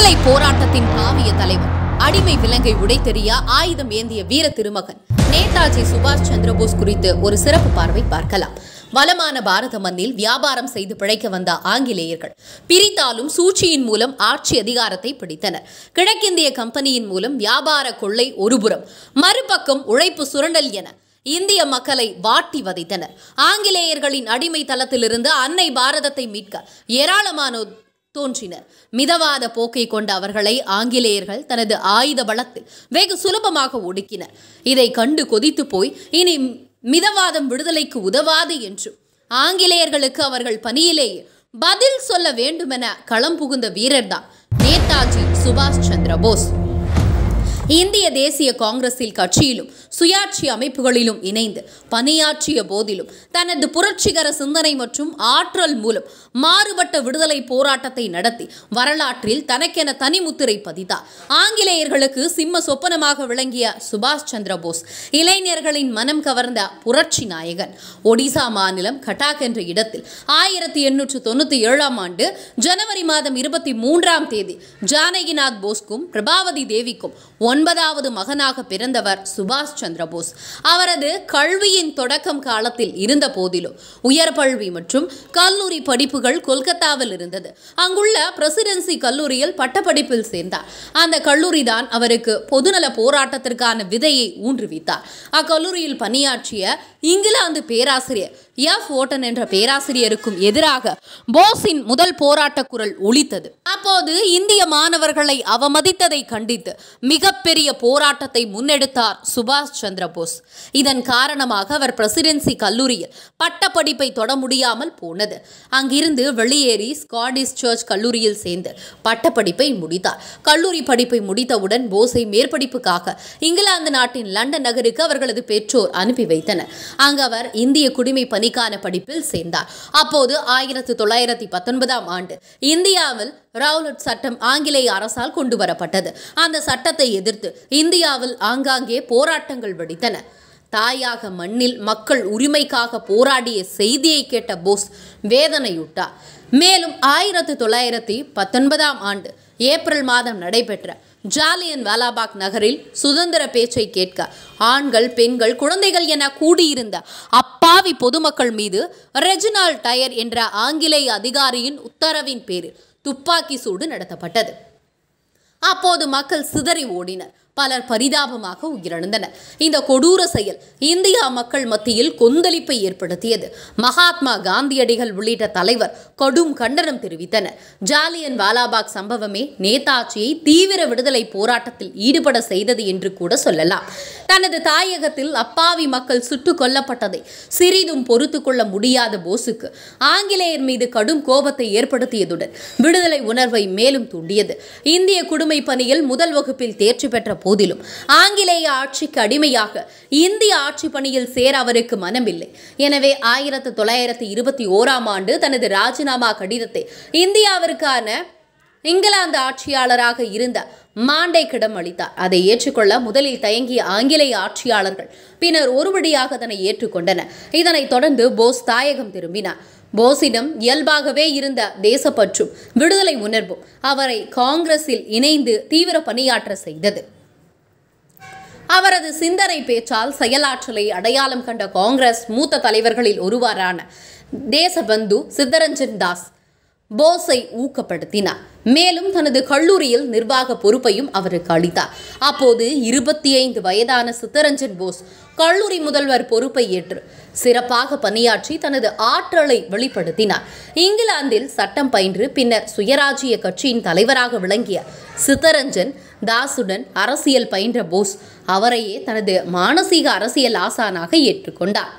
விடுதலை போராட்டத்தின் காவிய தலைவர் அடிமை விலங்கை உடைத்தெறியா ஆயுதம் ஏந்திய வீர திருமகன் நேதாஜி சுபாஷ் சந்திரபோஸ் குறித்து ஒரு சிறப்பு பார்வை பார்க்கலாம் வளமான பாரத மண்ணில் வியாபாரம் செய்து பிழைக்க வந்த ஆங்கிலேயர்கள் பிரித்தாலும் சூழ்ச்சியின் மூலம் ஆட்சி அதிகாரத்தை பிடித்தனர் கிழக்கிந்திய கம்பெனியின் மூலம் வியாபார கொள்ளை ஒருபுறம் மறுபக்கம் உழைப்பு சுரண்டல் என இந்திய மக்களை வாட்டி வதைத்தனர் ஆங்கிலேயர்களின் அடிமை தளத்திலிருந்து அன்னை பாரதத்தை மீட்க ஏராளமானோர் தோன்றினர் மிதவாத போக்கை கொண்ட அவர்களை ஆங்கிலேயர்கள் தனது ஆயுத பலத்தில் வெகு சுலபமாக ஒடுக்கினர் இதை கண்டு கொதித்து போய் இனி மிதவாதம் விடுதலைக்கு உதவாது என்று ஆங்கிலேயர்களுக்கு அவர்கள் பணியிலேயே பதில் சொல்ல வேண்டுமென களம் புகுந்த வீரர்தான் நேதாஜி சுபாஷ் சந்திர போஸ் இந்திய தேசிய காங்கிரஸில் கட்சியிலும் சுயாட்சி அமைப்புகளிலும் இணைந்து பணியாற்றிய போதிலும் தனது புரட்சிகர சிந்தனை மற்றும் ஆற்றல் மூலம் மாறுபட்ட விடுதலை போராட்டத்தை நடத்தி வரலாற்றில் தனக்கென தனிமுத்திரை பதித்தார் ஆங்கிலேயர்களுக்கு சிம்ம சொப்பனமாக விளங்கிய சுபாஷ் சந்திர போஸ் இளைஞர்களின் மனம் கவர்ந்த புரட்சி நாயகன் ஒடிசா மாநிலம் கட்டாக் என்ற இடத்தில் ஆயிரத்தி எண்ணூற்று தொண்ணூற்றி ஏழாம் ஆண்டு ஜனவரி மாதம் இருபத்தி மூன்றாம் தேதி ஜானகிநாத் போஸ்க்கும் பிரபாவதி தேவிக்கும் ஒன் ஒன்பதாவது மகனாக பிறந்தவர் சுபாஷ் சந்திர போஸ் அவரது கல்வியின் தொடக்கம் காலத்தில் இருந்த போதிலும் உயர்கல்வி மற்றும் கல்லூரி படிப்புகள் கொல்கத்தாவில் இருந்தது அங்குள்ள பிரசிடென்சி கல்லூரியில் பட்டப்படிப்பில் சேர்ந்தார் அந்த கல்லூரி தான் அவருக்கு பொதுநல போராட்டத்திற்கான விதையை ஊன்றுவித்தார் அக்கல்லூரியில் பணியாற்றிய இங்கிலாந்து பேராசிரியர் எஃப் ஓட்டன் என்ற பேராசிரியருக்கும் எதிராக போஸின் முதல் போராட்ட குரல் ஒழித்தது அப்போது இந்திய மாணவர்களை அவமதித்ததை கண்டித்து மிக மிகப்பெரிய போராட்டத்தை முன்னெடுத்தார் சுபாஷ் சந்திர போஸ் இதன் காரணமாக அவர் பிரசிடென்சி கல்லூரியில் பட்டப்படிப்பை தொட முடியாமல் போனது அங்கிருந்து வெளியேறி ஸ்காடிஷ் சர்ச் கல்லூரியில் சேர்ந்து பட்டப்படிப்பை முடித்தார் கல்லூரி படிப்பை முடித்தவுடன் போஸை மேற்படிப்புக்காக இங்கிலாந்து நாட்டின் லண்டன் நகருக்கு அவர்களது பெற்றோர் அனுப்பி வைத்தனர் அங்கு அவர் இந்திய குடிமை பணிக்கான படிப்பில் சேர்ந்தார் அப்போது ஆயிரத்தி தொள்ளாயிரத்தி பத்தொன்பதாம் ஆண்டு இந்தியாவில் ரவுலட் சட்டம் ஆங்கிலேய அரசால் கொண்டுவரப்பட்டது அந்த சட்டத்தை எதிர்த்து இந்தியாவில் ஆங்காங்கே போராட்டங்கள் வெடித்தன தாயாக மண்ணில் மக்கள் உரிமைக்காக போராடிய செய்தியை கேட்ட போஸ் வேதனையுட்டார் மேலும் ஆயிரத்தி தொள்ளாயிரத்தி பத்தொன்பதாம் ஆண்டு ஏப்ரல் மாதம் நடைபெற்ற ஜாலியன் வாலாபாக் நகரில் சுதந்திர பேச்சை கேட்க ஆண்கள் பெண்கள் குழந்தைகள் என கூடியிருந்த அப்பாவி பொதுமக்கள் மீது ரெஜினால் டயர் என்ற ஆங்கிலேய அதிகாரியின் உத்தரவின் பேரில் துப்பாக்கி சூடு நடத்தப்பட்டது அப்போது மக்கள் சிதறி ஓடினர் பலர் பரிதாபமாக உயிரிழந்தனர் இந்த கொடூர செயல் இந்தியா மக்கள் மத்தியில் கொந்தளிப்பை ஏற்படுத்தியது மகாத்மா காந்தியடிகள் உள்ளிட்ட தலைவர் கடும் கண்டனம் தெரிவித்தனர் ஜாலியன் வாலாபாக் சம்பவமே நேதாஜியை தீவிர விடுதலை போராட்டத்தில் ஈடுபட செய்தது என்று கூட சொல்லலாம் தனது தாயகத்தில் அப்பாவி மக்கள் சுட்டுக் கொல்லப்பட்டதை சிறிதும் பொறுத்து கொள்ள முடியாத போசுக்கு ஆங்கிலேயர் மீது கடும் கோபத்தை ஏற்படுத்தியதுடன் விடுதலை உணர்வை மேலும் தூண்டியது இந்திய குடுமை பணியில் முதல் வகுப்பில் தேர்ச்சி பெற்ற போதிலும் ஆங்கிலேய ஆட்சிக்கு அடிமையாக இந்திய ஆட்சி பணியில் சேர அவருக்கு மனமில்லை எனவே ஆயிரத்தி தொள்ளாயிரத்தி இருபத்தி ஓராம் ஆண்டு தனது ராஜினாமா கடிதத்தை இந்தியாவிற்கான இங்கிலாந்து ஆட்சியாளராக இருந்த மாண்டேக்கிடம் அளித்தார் அதை ஏற்றுக்கொள்ள முதலில் தயங்கிய ஆங்கிலேய ஆட்சியாளர்கள் பின்னர் ஒருபடியாக அதனை ஏற்றுக்கொண்டனர் இதனைத் தொடர்ந்து போஸ் தாயகம் திரும்பினார் போஸிடம் இயல்பாகவே இருந்த தேசப்பற்றும் விடுதலை உணர்வும் அவரை காங்கிரஸில் இணைந்து தீவிர பணியாற்ற செய்தது அவரது சிந்தனை பேச்சால் செயலாற்றலை அடையாளம் கண்ட காங்கிரஸ் மூத்த தலைவர்களில் ஒருவரான தேசபந்து சித்தரஞ்சன் தாஸ் போஸை ஊக்கப்படுத்தினார் மேலும் தனது கல்லூரியில் நிர்வாக பொறுப்பையும் அவருக்கு அளித்தார் அப்போது இருபத்தி ஐந்து வயதான சித்தரஞ்சன் போஸ் கல்லூரி முதல்வர் பொறுப்பை ஏற்று சிறப்பாக பணியாற்றி தனது ஆற்றலை வெளிப்படுத்தினார் இங்கிலாந்தில் சட்டம் பயின்று பின்னர் சுயராஜ்ய கட்சியின் தலைவராக விளங்கிய சித்தரஞ்சன் தாசுடன் அரசியல் பயின்ற போஸ் அவரையே தனது மானசீக அரசியல் ஆசானாக ஏற்றுக்கொண்டார்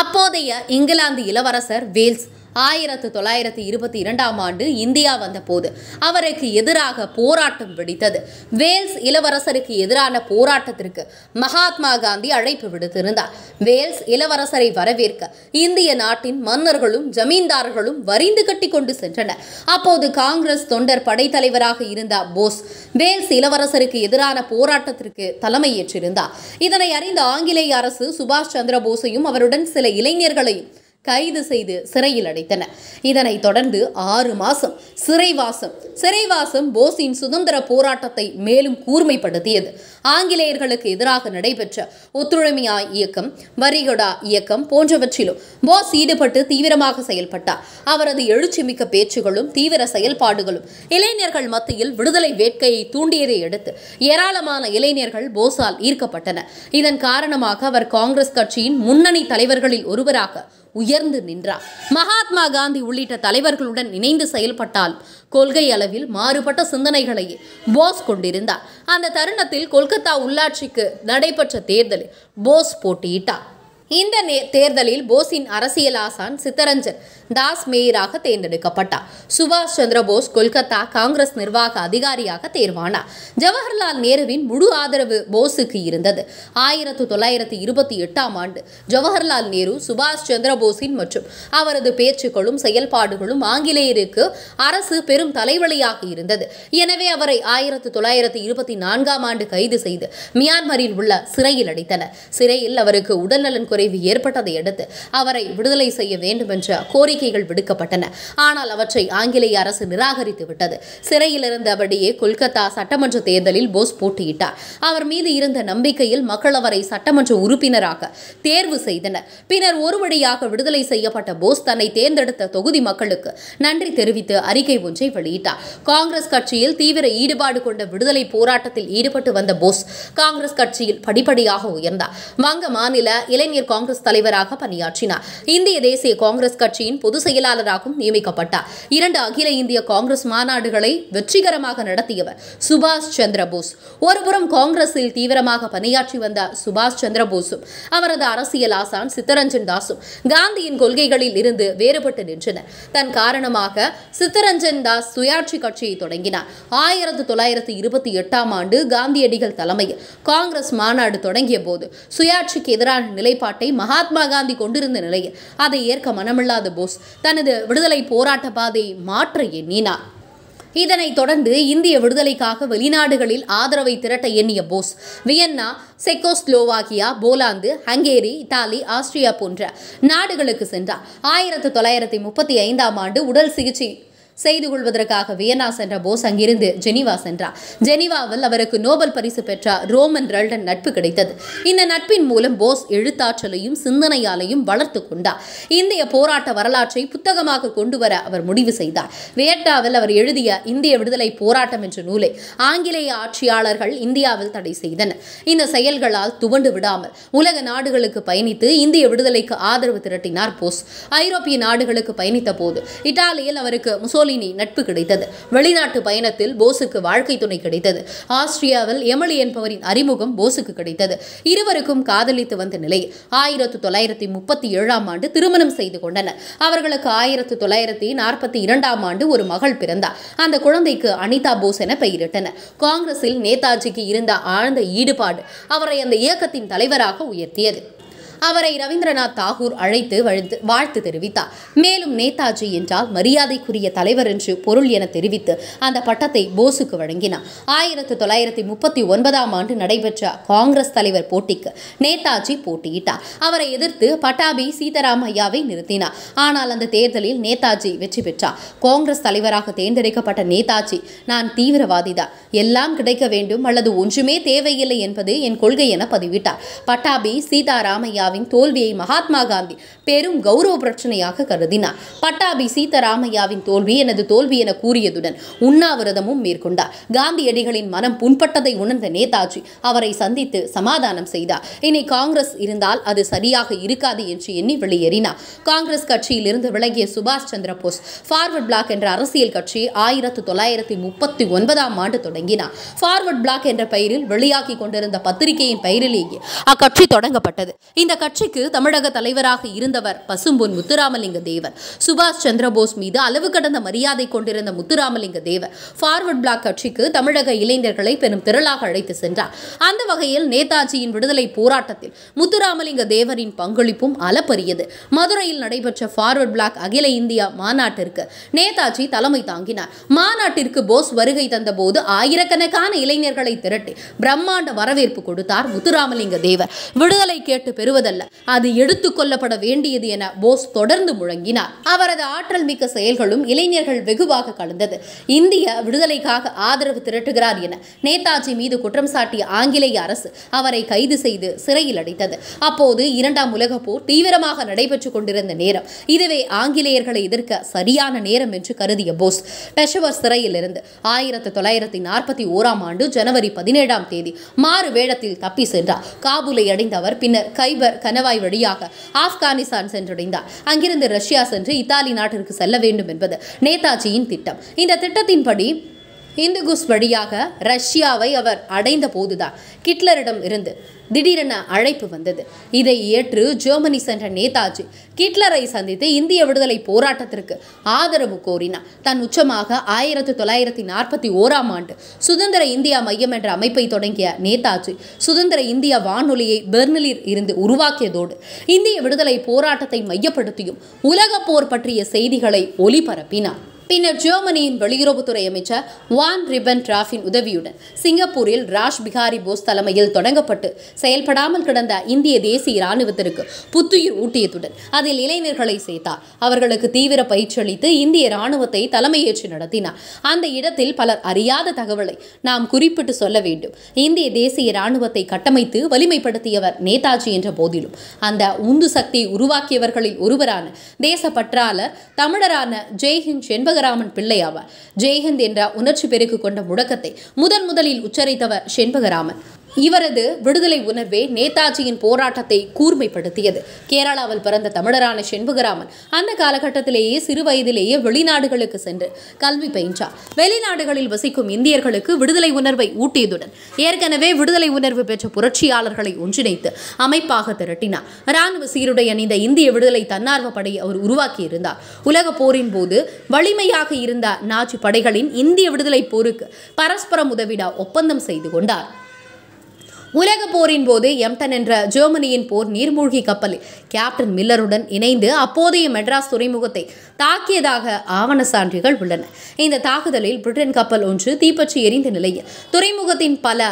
அப்போதைய இங்கிலாந்து இளவரசர் வேல்ஸ் ஆயிரத்து தொள்ளாயிரத்து இருபத்தி இரண்டாம் ஆண்டு இந்தியா வந்தபோது அவருக்கு எதிராக போராட்டம் வெடித்தது வேல்ஸ் இளவரசருக்கு எதிரான போராட்டத்திற்கு மகாத்மா காந்தி அழைப்பு விடுத்திருந்தார் வேல்ஸ் இளவரசரை வரவேற்க இந்திய நாட்டின் மன்னர்களும் ஜமீன்தார்களும் வரிந்து கட்டி கொண்டு சென்றனர் அப்போது காங்கிரஸ் தொண்டர் படைத்தலைவராக இருந்த போஸ் வேல்ஸ் இளவரசருக்கு எதிரான போராட்டத்திற்கு தலைமையேற்றிருந்தார் இதனை அறிந்த ஆங்கிலேய அரசு சுபாஷ் சந்திர போஸையும் அவருடன் சில இளைஞர்களையும் கைது செய்து சிறையில் அடைத்தன இதனைத் தொடர்ந்து ஆறு மாசம் சிறைவாசம் சிறைவாசம் போஸின் சுதந்திர போராட்டத்தை மேலும் கூர்மைப்படுத்தியது ஆங்கிலேயர்களுக்கு எதிராக நடைபெற்ற ஒத்துழைமையா இயக்கம் வரிகொடா இயக்கம் போன்றவற்றிலும் போஸ் ஈடுபட்டு தீவிரமாக செயல்பட்டார் அவரது எழுச்சிமிக்க பேச்சுகளும் தீவிர செயல்பாடுகளும் இளைஞர்கள் மத்தியில் விடுதலை வேட்கையை தூண்டியதை அடுத்து ஏராளமான இளைஞர்கள் போஸால் ஈர்க்கப்பட்டனர் இதன் காரணமாக அவர் காங்கிரஸ் கட்சியின் முன்னணி தலைவர்களில் ஒருவராக உயர்ந்து நின்றார் மகாத்மா காந்தி உள்ளிட்ட தலைவர்களுடன் இணைந்து செயல்பட்டால் கொள்கை அளவில் மாறுபட்ட சிந்தனைகளை போஸ் கொண்டிருந்தார் அந்த தருணத்தில் கொல்கத்தா உள்ளாட்சிக்கு நடைபெற்ற தேர்தலில் போஸ் போட்டியிட்டார் இந்த தேர்தலில் போஸின் அரசியல் ஆசான் சித்தரஞ்சன் தாஸ் மேயராக தேர்ந்தெடுக்கப்பட்டார் சுபாஷ் சந்திர போஸ் கொல்கத்தா காங்கிரஸ் நிர்வாக அதிகாரியாக தேர்வானார் ஜவஹர்லால் நேருவின் முழு ஆதரவு போஸுக்கு இருந்தது ஆயிரத்தி தொள்ளாயிரத்தி இருபத்தி எட்டாம் ஆண்டு ஜவஹர்லால் நேரு சுபாஷ் சந்திர போஸின் மற்றும் அவரது பேச்சுக்களும் செயல்பாடுகளும் ஆங்கிலேயருக்கு அரசு பெரும் தலைவலியாக இருந்தது எனவே அவரை ஆயிரத்து தொள்ளாயிரத்து இருபத்தி நான்காம் ஆண்டு கைது செய்து மியான்மரில் உள்ள சிறையில் அடைத்தனர் சிறையில் அவருக்கு உடல்நலன் குறைவு ஏற்பட்டதை அடுத்து அவரை விடுதலை செய்ய வேண்டும் என்ற கோரிக்கைகள் விடுக்கப்பட்டன ஆனால் அவற்றை ஆங்கிலேய அரசு நிராகரித்து விட்டது சிறையில் இருந்தபடியே கொல்கத்தா சட்டமன்ற தேர்தலில் போஸ் போட்டியிட்டார் அவர் மீது இருந்த நம்பிக்கையில் மக்கள் அவரை சட்டமன்ற உறுப்பினராக தேர்வு செய்தனர் பின்னர் ஒரு வழியாக விடுதலை செய்யப்பட்ட போஸ் தன்னை தேர்ந்தெடுத்த தொகுதி மக்களுக்கு நன்றி தெரிவித்து அறிக்கை ஒன்றை வெளியிட்டார் காங்கிரஸ் கட்சியில் தீவிர ஈடுபாடு கொண்ட விடுதலை போராட்டத்தில் ஈடுபட்டு வந்த போஸ் காங்கிரஸ் கட்சியில் படிப்படியாக உயர்ந்தார் வங்க மாநில இளைஞர் காங்கிரஸ் தலைவராக பணியாற்றினார் இந்திய தேசிய காங்கிரஸ் கட்சியின் பொதுச் செயலாளராகவும் நியமிக்கப்பட்டார் இரண்டு அகில இந்திய காங்கிரஸ் மாநாடுகளை வெற்றிகரமாக நடத்தியவர் சுபாஷ் சந்திரபோஸ் ஒருபுறம் காங்கிரஸில் தீவிரமாக பணியாற்றி வந்த சுபாஷ் சந்திரபோஸும் அவரது அரசியல் ஆசான் சித்தரஞ்சன் தாஸும் காந்தியின் கொள்கைகளில் இருந்து வேறுபட்டு நின்றனர் தன் காரணமாக சித்தரஞ்சன் தாஸ் சுயாட்சி கட்சியை தொடங்கினார் ஆயிரத்தி தொள்ளாயிரத்தி இருபத்தி எட்டாம் ஆண்டு காந்தியடிகள் தலைமையில் காங்கிரஸ் மாநாடு தொடங்கிய போது சுயாட்சிக்கு எதிரான நிலைப்பாட்டை நிலைப்பாட்டை மகாத்மா காந்தி கொண்டிருந்த நிலையில் அதை ஏற்க மனமில்லாத போஸ் தனது விடுதலை போராட்ட பாதையை மாற்ற எண்ணினார் இதனைத் தொடர்ந்து இந்திய விடுதலைக்காக வெளிநாடுகளில் ஆதரவை திரட்ட எண்ணிய Bose Vienna Czechoslovakia Poland Hungary Italy Austria போன்ற நாடுகளுக்கு சென்றார் ஆயிரத்தி தொள்ளாயிரத்தி முப்பத்தி ஐந்தாம் ஆண்டு உடல் சிகிச்சை செய்து கொள்வதற்காக வியனா சென்ற போஸ் அங்கிருந்து ஜெனிவா சென்றார் ஜெனிவாவில் அவருக்கு நோபல் பரிசு பெற்ற ரோமன் ரல்டன் நட்பு கிடைத்தது இந்த நட்பின் மூலம் போஸ் எழுத்தாற்றலையும் சிந்தனையாலையும் வளர்த்து கொண்டார் இந்திய போராட்ட வரலாற்றை புத்தகமாக கொண்டு வர அவர் முடிவு செய்தார் வியட்நாவில் அவர் எழுதிய இந்திய விடுதலை போராட்டம் என்ற நூலை ஆங்கிலேய ஆட்சியாளர்கள் இந்தியாவில் தடை செய்தனர் இந்த செயல்களால் துவண்டு விடாமல் உலக நாடுகளுக்கு பயணித்து இந்திய விடுதலைக்கு ஆதரவு திரட்டினார் போஸ் ஐரோப்பிய நாடுகளுக்கு பயணித்த போது இத்தாலியில் அவருக்கு முசோல் முசோலினி நட்பு கிடைத்தது வெளிநாட்டு பயணத்தில் போஸுக்கு வாழ்க்கை துணை கிடைத்தது ஆஸ்திரியாவில் எமலி என்பவரின் அறிமுகம் போஸுக்கு கிடைத்தது இருவருக்கும் காதலித்து வந்த நிலை ஆயிரத்தி தொள்ளாயிரத்தி முப்பத்தி ஏழாம் ஆண்டு திருமணம் செய்து கொண்டனர் அவர்களுக்கு ஆயிரத்தி தொள்ளாயிரத்தி நாற்பத்தி இரண்டாம் ஆண்டு ஒரு மகள் பிறந்தார் அந்த குழந்தைக்கு அனிதா போஸ் என பெயரிட்டனர் காங்கிரஸில் நேதாஜிக்கு இருந்த ஆழ்ந்த ஈடுபாடு அவரை அந்த இயக்கத்தின் தலைவராக உயர்த்தியது அவரை ரவீந்திரநாத் தாகூர் அழைத்து வாழ்த்து தெரிவித்தார் மேலும் நேதாஜி என்றால் மரியாதைக்குரிய தலைவர் என்று பொருள் என தெரிவித்து அந்த பட்டத்தை போஸுக்கு வழங்கினார் ஆயிரத்தி தொள்ளாயிரத்தி முப்பத்தி ஒன்பதாம் ஆண்டு நடைபெற்ற காங்கிரஸ் தலைவர் போட்டிக்கு நேதாஜி போட்டியிட்டார் அவரை எதிர்த்து பட்டாபி சீதாராமையாவை நிறுத்தினார் ஆனால் அந்த தேர்தலில் நேதாஜி வெற்றி பெற்றார் காங்கிரஸ் தலைவராக தேர்ந்தெடுக்கப்பட்ட நேதாஜி நான் தீவிரவாதிதா எல்லாம் கிடைக்க வேண்டும் அல்லது ஒன்றுமே தேவையில்லை என்பது என் கொள்கை என பதிவிட்டார் பட்டாபி சீதாராமையா இந்தியாவின் தோல்வியை மகாத்மா காந்தி பெரும் கௌரவ பிரச்சனையாக கருதினார் பட்டாபி சீதாராமையாவின் தோல்வி எனது தோல்வி என கூறியதுடன் உண்ணாவிரதமும் மேற்கொண்டார் காந்தியடிகளின் மனம் புண்பட்டதை உணர்ந்த நேதாஜி அவரை சந்தித்து சமாதானம் செய்தார் இனி காங்கிரஸ் இருந்தால் அது சரியாக இருக்காது என்று எண்ணி வெளியேறினார் காங்கிரஸ் கட்சியில் இருந்து விலகிய சுபாஷ் சந்திர போஸ் ஃபார்வர்ட் பிளாக் என்ற அரசியல் கட்சி ஆயிரத்து தொள்ளாயிரத்தி முப்பத்தி ஒன்பதாம் ஆண்டு தொடங்கினார் ஃபார்வர்ட் பிளாக் என்ற பெயரில் வெளியாகி கொண்டிருந்த பத்திரிகையின் பெயரிலேயே அக்கட்சி தொடங்கப்பட்டது இந்த கட்சிக்கு தமிழக தலைவராக இருந்தவர் பசும்பொன் முத்துராமலிங்க தேவர் சுபாஷ் சந்திரபோஸ் மீது அளவு கடந்த மரியாதை கொண்டிருந்த முத்துராமலிங்க தேவர் ஃபார்வர்ட் பிளாக் கட்சிக்கு தமிழக இளைஞர்களை பெரும் திரளாக அழைத்து சென்றார் அந்த வகையில் நேதாஜியின் விடுதலை போராட்டத்தில் முத்துராமலிங்க தேவரின் பங்களிப்பும் அலப்பரியது மதுரையில் நடைபெற்ற ஃபார்வர்ட் பிளாக் அகில இந்தியா மாநாட்டிற்கு நேதாஜி தலைமை தாங்கினார் மாநாட்டிற்கு போஸ் வருகை தந்தபோது ஆயிரக்கணக்கான இளைஞர்களை திரட்டி பிரம்மாண்ட வரவேற்பு கொடுத்தார் முத்துராமலிங்க தேவர் விடுதலை கேட்டு பெறுவதற்கு என்பதல்ல அது கொள்ளப்பட வேண்டியது என போஸ் தொடர்ந்து முழங்கினார் அவரது ஆற்றல் மிக்க செயல்களும் இளைஞர்கள் வெகுவாக கலந்தது இந்திய விடுதலைக்காக ஆதரவு திரட்டுகிறார் என நேதாஜி மீது குற்றம் சாட்டிய ஆங்கிலேய அரசு அவரை கைது செய்து சிறையில் அடைத்தது அப்போது இரண்டாம் உலக போர் தீவிரமாக நடைபெற்றுக் கொண்டிருந்த நேரம் இதுவே ஆங்கிலேயர்களை எதிர்க்க சரியான நேரம் என்று கருதிய போஸ் பெஷவர் சிறையில் இருந்து ஆயிரத்தி தொள்ளாயிரத்தி நாற்பத்தி ஓராம் ஆண்டு ஜனவரி பதினேழாம் தேதி மாறு வேடத்தில் தப்பி சென்றார் காபூலை அடைந்த அவர் பின்னர் கைபர் கணவாய் வழியாக ஆப்கானிஸ்தான் சென்றடைந்தார் அங்கிருந்து ரஷ்யா சென்று இத்தாலி நாட்டிற்கு செல்ல வேண்டும் என்பது நேதாஜியின் திட்டம் இந்த திட்டத்தின்படி இந்துகுஸ் வழியாக ரஷ்யாவை அவர் அடைந்த போதுதான் கிட்லரிடம் இருந்து திடீரென அழைப்பு வந்தது இதை ஏற்று ஜெர்மனி சென்ற நேதாஜி கிட்லரை சந்தித்து இந்திய விடுதலை போராட்டத்திற்கு ஆதரவு கோரினார் தன் உச்சமாக ஆயிரத்தி தொள்ளாயிரத்தி நாற்பத்தி ஓராம் ஆண்டு சுதந்திர இந்தியா மையம் என்ற அமைப்பை தொடங்கிய நேதாஜி சுதந்திர இந்திய வானொலியை பெர்னலில் இருந்து உருவாக்கியதோடு இந்திய விடுதலை போராட்டத்தை மையப்படுத்தியும் உலக போர் பற்றிய செய்திகளை ஒலிபரப்பினார் பின்னர் ஜெர்மனியின் வெளியுறவுத்துறை அமைச்சர் வான் ரிபன் டிராஃபின் உதவியுடன் சிங்கப்பூரில் ராஷ் பிகாரி போஸ் தலைமையில் தொடங்கப்பட்டு செயல்படாமல் கிடந்த இந்திய தேசிய இராணுவத்திற்கு புத்துயிர் ஊட்டியதுடன் அதில் இளைஞர்களை சேர்த்தார் அவர்களுக்கு தீவிர பயிற்சி அளித்து இந்திய இராணுவத்தை தலைமையேற்று நடத்தினார் அந்த இடத்தில் பலர் அறியாத தகவலை நாம் குறிப்பிட்டு சொல்ல வேண்டும் இந்திய தேசிய இராணுவத்தை கட்டமைத்து வலிமைப்படுத்தியவர் நேதாஜி என்ற போதிலும் அந்த உந்து சக்தியை உருவாக்கியவர்களில் ஒருவரான தேசப்பற்றாளர் தமிழரான ஜெய்ஹிந்த் என்பவர் செண்பகராமன் பிள்ளையாவார் ஜெயஹந்த் ஜெய்ஹிந்த் என்ற உணர்ச்சி பெருக்கு கொண்ட முழக்கத்தை முதன் முதலில் உச்சரித்தவர் செண்பகராமன் இவரது விடுதலை உணர்வே நேதாஜியின் போராட்டத்தை கூர்மைப்படுத்தியது கேரளாவில் பிறந்த தமிழரான செண்புகராமன் அந்த காலகட்டத்திலேயே சிறு வயதிலேயே வெளிநாடுகளுக்கு சென்று கல்வி பயின்றார் வெளிநாடுகளில் வசிக்கும் இந்தியர்களுக்கு விடுதலை உணர்வை ஊட்டியதுடன் ஏற்கனவே விடுதலை உணர்வு பெற்ற புரட்சியாளர்களை ஒன்றிணைத்து அமைப்பாக திரட்டினார் இராணுவ சீருடை அணிந்த இந்திய விடுதலை தன்னார்வ படை அவர் உருவாக்கியிருந்தார் உலக போரின் போது வலிமையாக இருந்த நாஜி படைகளின் இந்திய விடுதலை போருக்கு பரஸ்பரம் உதவிட ஒப்பந்தம் செய்து கொண்டார் உலக போரின் போது எம்டன் என்ற ஜெர்மனியின் போர் நீர்மூழ்கி கப்பலில் கேப்டன் மில்லருடன் இணைந்து அப்போதைய மெட்ராஸ் துறைமுகத்தை தாக்கியதாக ஆவண சான்றுகள் உள்ளன இந்த தாக்குதலில் பிரிட்டன் கப்பல் ஒன்று தீப்பற்றி எரிந்த நிலையில் துறைமுகத்தின் பல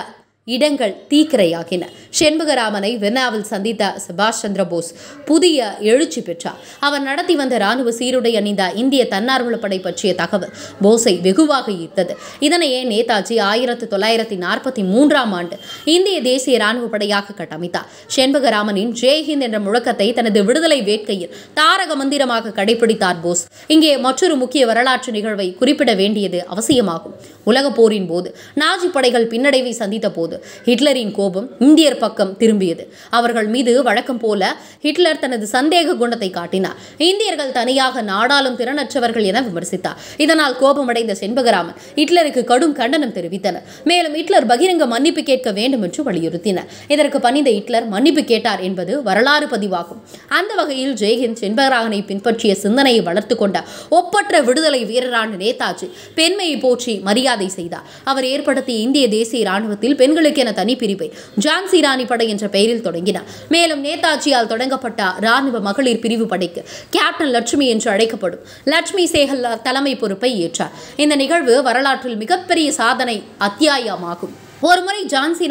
இடங்கள் தீக்கிரையாகின செண்பகராமனை வெனாவில் சந்தித்த சுபாஷ் சந்திர போஸ் புதிய எழுச்சி பெற்றார் அவர் நடத்தி வந்த ராணுவ சீருடை அணிந்த இந்திய தன்னார்வல படை பற்றிய தகவல் போஸை வெகுவாக ஈர்த்தது இதனையே நேதாஜி ஆயிரத்தி தொள்ளாயிரத்தி நாற்பத்தி மூன்றாம் ஆண்டு இந்திய தேசிய ராணுவ படையாக கட்டமைத்தார் செண்பகராமனின் ஜெய்ஹிந்த் என்ற முழக்கத்தை தனது விடுதலை வேட்கையில் தாரக மந்திரமாக கடைபிடித்தார் போஸ் இங்கே மற்றொரு முக்கிய வரலாற்று நிகழ்வை குறிப்பிட வேண்டியது அவசியமாகும் உலக போரின் போது நாஜி படைகள் பின்னடைவை சந்தித்த போது போது ஹிட்லரின் கோபம் இந்தியர் பக்கம் திரும்பியது அவர்கள் மீது வழக்கம் போல ஹிட்லர் தனது சந்தேக குணத்தை காட்டினார் இந்தியர்கள் தனியாக நாடாளும் திறனற்றவர்கள் என விமர்சித்தார் இதனால் கோபமடைந்த செண்பகராமன் ஹிட்லருக்கு கடும் கண்டனம் தெரிவித்தனர் மேலும் ஹிட்லர் பகிரங்க மன்னிப்பு கேட்க வேண்டும் என்று வலியுறுத்தினர் இதற்கு பணிந்த ஹிட்லர் மன்னிப்பு கேட்டார் என்பது வரலாறு பதிவாகும் அந்த வகையில் ஜெய்ஹிந்த் செண்பகராகனை பின்பற்றிய சிந்தனையை வளர்த்துக் கொண்ட ஒப்பற்ற விடுதலை வீரரான நேதாஜி பெண்மையை போற்றி மரியாதை செய்தார் அவர் ஏற்படுத்திய இந்திய தேசிய ராணுவத்தில் பெண்கள் பெண்களுக்கு என தனி பிரிவை ஜான்சி ராணி படை என்ற பெயரில் தொடங்கினார் மேலும் நேதாஜியால் தொடங்கப்பட்ட ராணுவ மகளிர் பிரிவு படைக்கு கேப்டன் லட்சுமி என்று அழைக்கப்படும் லட்சுமி சேகல் தலைமை பொறுப்பை ஏற்றார் இந்த நிகழ்வு வரலாற்றில் மிகப்பெரிய சாதனை அத்தியாயமாகும் ஒருமுறை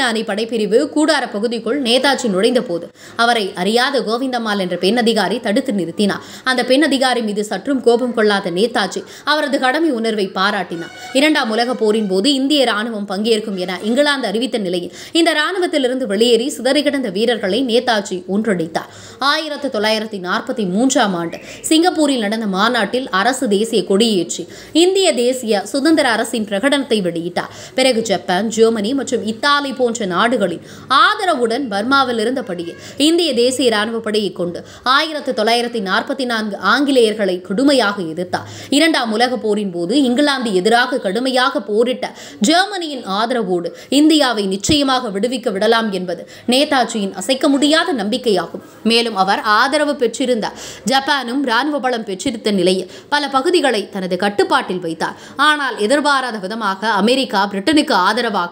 அணி படைப்பிரிவு கூடார பகுதிக்குள் நேதாஜி நுழைந்த போது அவரை அறியாத கோவிந்தம்மாள் என்ற பெண் அதிகாரி தடுத்து நிறுத்தினார் அந்த பெண் அதிகாரி மீது சற்றும் கோபம் கொள்ளாத நேதாஜி அவரது கடமை உணர்வை பாராட்டினார் இரண்டாம் உலக போரின் போது இந்திய ராணுவம் பங்கேற்கும் என இங்கிலாந்து அறிவித்த நிலையில் இந்த ராணுவத்திலிருந்து வெளியேறி சிதறி கிடந்த வீரர்களை நேதாஜி ஒன்றிணைத்தார் ஆயிரத்தி தொள்ளாயிரத்தி நாற்பத்தி மூன்றாம் ஆண்டு சிங்கப்பூரில் நடந்த மாநாட்டில் அரசு தேசிய கொடியேற்றி இந்திய தேசிய சுதந்திர அரசின் பிரகடனத்தை வெளியிட்டார் பிறகு ஜப்பான் ஜெர்மனி மற்றும் இத்தாலி போன்ற நாடுகளின் ஆதரவுடன் பர்மாவில் இருந்தபடியே இந்திய தேசிய இராணுவ படையை கொண்டு ஆயிரத்தி தொள்ளாயிரத்தி நாற்பத்தி நான்கு ஆங்கிலேயர்களை கடுமையாக எதிர்த்தார் இரண்டாம் உலக போரின் போது இங்கிலாந்து எதிராக கடுமையாக போரிட்ட ஜெர்மனியின் ஆதரவோடு இந்தியாவை நிச்சயமாக விடுவிக்க விடலாம் என்பது நேதாஜியின் அசைக்க முடியாத நம்பிக்கையாகும் மேலும் அவர் ஆதரவு பெற்றிருந்த ஜப்பானும் ராணுவ பலம் பெற்றிருந்த நிலையில் பல பகுதிகளை தனது கட்டுப்பாட்டில் வைத்தார் ஆனால் எதிர்பாராத விதமாக அமெரிக்கா பிரிட்டனுக்கு ஆதரவாக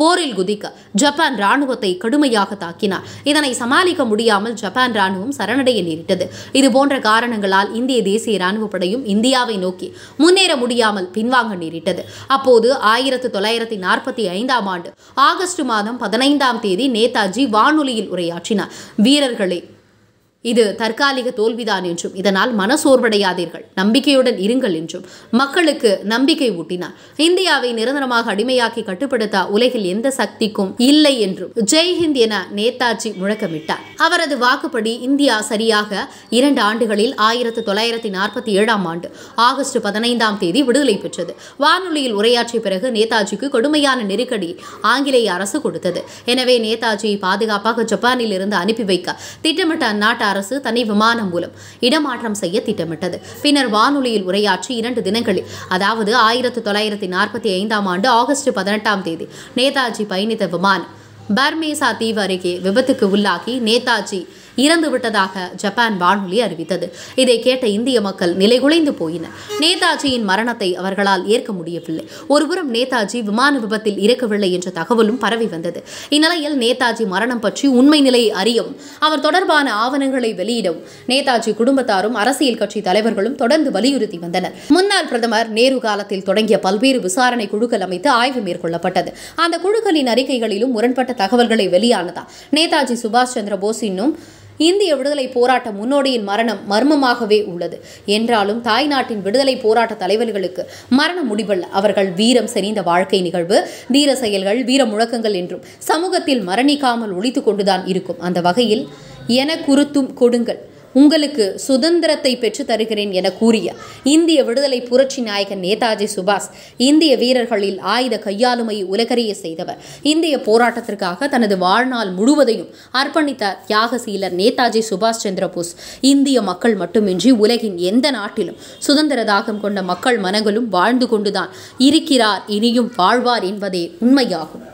போரில் குதிக்க ஜப்பான் ராணுவத்தை கடுமையாக தாக்கினார் இதனை சமாளிக்க முடியாமல் ஜப்பான் ராணுவம் சரணடைய நேரிட்டது இதுபோன்ற காரணங்களால் இந்திய தேசிய ராணுவ படையும் இந்தியாவை நோக்கி முன்னேற முடியாமல் பின்வாங்க நேரிட்டது அப்போது ஆயிரத்தி தொள்ளாயிரத்தி நாற்பத்தி ஐந்தாம் ஆண்டு ஆகஸ்ட் மாதம் பதினைந்தாம் தேதி நேதாஜி வானொலியில் உரையாற்றினார் வீரர்களே இது தற்காலிக தோல்விதான் என்றும் இதனால் மனசோர்வடையாதீர்கள் நம்பிக்கையுடன் இருங்கள் என்றும் மக்களுக்கு நம்பிக்கை ஊட்டினார் இந்தியாவை நிரந்தரமாக அடிமையாக்கி கட்டுப்படுத்த உலகில் எந்த சக்திக்கும் இல்லை என்றும் ஜெய்ஹிந்த் என நேதாஜி முழக்கமிட்டார் அவரது வாக்குப்படி இந்தியா சரியாக இரண்டு ஆண்டுகளில் ஆயிரத்தி தொள்ளாயிரத்தி நாற்பத்தி ஏழாம் ஆண்டு ஆகஸ்ட் பதினைந்தாம் தேதி விடுதலை பெற்றது வானொலியில் உரையாற்றிய பிறகு நேதாஜிக்கு கொடுமையான நெருக்கடி ஆங்கிலேய அரசு கொடுத்தது எனவே நேதாஜியை பாதுகாப்பாக ஜப்பானில் இருந்து அனுப்பி வைக்க திட்டமிட்ட அந்நாட்டு அரசு தன்னை விமானம் மூலம் இடமாற்றம் செய்ய திட்டமிட்டது பின்னர் வானொலியில் உரையாற்றி இரண்டு தினங்களில் அதாவது ஆயிரத்தி தொள்ளாயிரத்தி நாற்பத்தி ஐந்தாம் ஆண்டு ஆகஸ்ட் பதினெட்டாம் தேதி நேதாஜி பயணித்த விமானம் பர்மேசா தீவு அருகே விபத்துக்கு உள்ளாகி நேதாஜி இறந்து விட்டதாக ஜப்பான் வானொலி அறிவித்தது இதை கேட்ட இந்திய மக்கள் நிலைகுலைந்து போயினர் நேதாஜியின் மரணத்தை அவர்களால் ஏற்க முடியவில்லை ஒருபுறம் நேதாஜி விமான விபத்தில் இறக்கவில்லை என்ற தகவலும் பரவி வந்தது இந்நிலையில் நேதாஜி மரணம் பற்றி உண்மை நிலையை அறியவும் அவர் தொடர்பான ஆவணங்களை வெளியிடவும் நேதாஜி குடும்பத்தாரும் அரசியல் கட்சி தலைவர்களும் தொடர்ந்து வலியுறுத்தி வந்தனர் முன்னாள் பிரதமர் நேரு காலத்தில் தொடங்கிய பல்வேறு விசாரணை குழுக்கள் அமைத்து ஆய்வு மேற்கொள்ளப்பட்டது அந்த குழுக்களின் அறிக்கைகளிலும் முரண்பட்ட தகவல்களை வெளியானதா நேதாஜி சுபாஷ் சந்திர போஸ் இன்னும் இந்திய விடுதலை போராட்ட முன்னோடியின் மரணம் மர்மமாகவே உள்ளது என்றாலும் தாய்நாட்டின் விடுதலை போராட்ட தலைவர்களுக்கு மரணம் முடிவல்ல அவர்கள் வீரம் செறிந்த வாழ்க்கை நிகழ்வு தீர செயல்கள் வீர முழக்கங்கள் என்றும் சமூகத்தில் மரணிக்காமல் ஒழித்து கொண்டுதான் இருக்கும் அந்த வகையில் என குறுத்தும் கொடுங்கள் உங்களுக்கு சுதந்திரத்தை பெற்று தருகிறேன் என கூறிய இந்திய விடுதலை புரட்சி நாயகன் நேதாஜி சுபாஷ் இந்திய வீரர்களில் ஆயுத கையாளுமையை உலகறிய செய்தவர் இந்திய போராட்டத்திற்காக தனது வாழ்நாள் முழுவதையும் அர்ப்பணித்த தியாகசீலர் நேதாஜி சுபாஷ் சந்திர போஸ் இந்திய மக்கள் மட்டுமின்றி உலகின் எந்த நாட்டிலும் சுதந்திர தாகம் கொண்ட மக்கள் மனங்களும் வாழ்ந்து கொண்டுதான் இருக்கிறார் இனியும் வாழ்வார் என்பதே உண்மையாகும்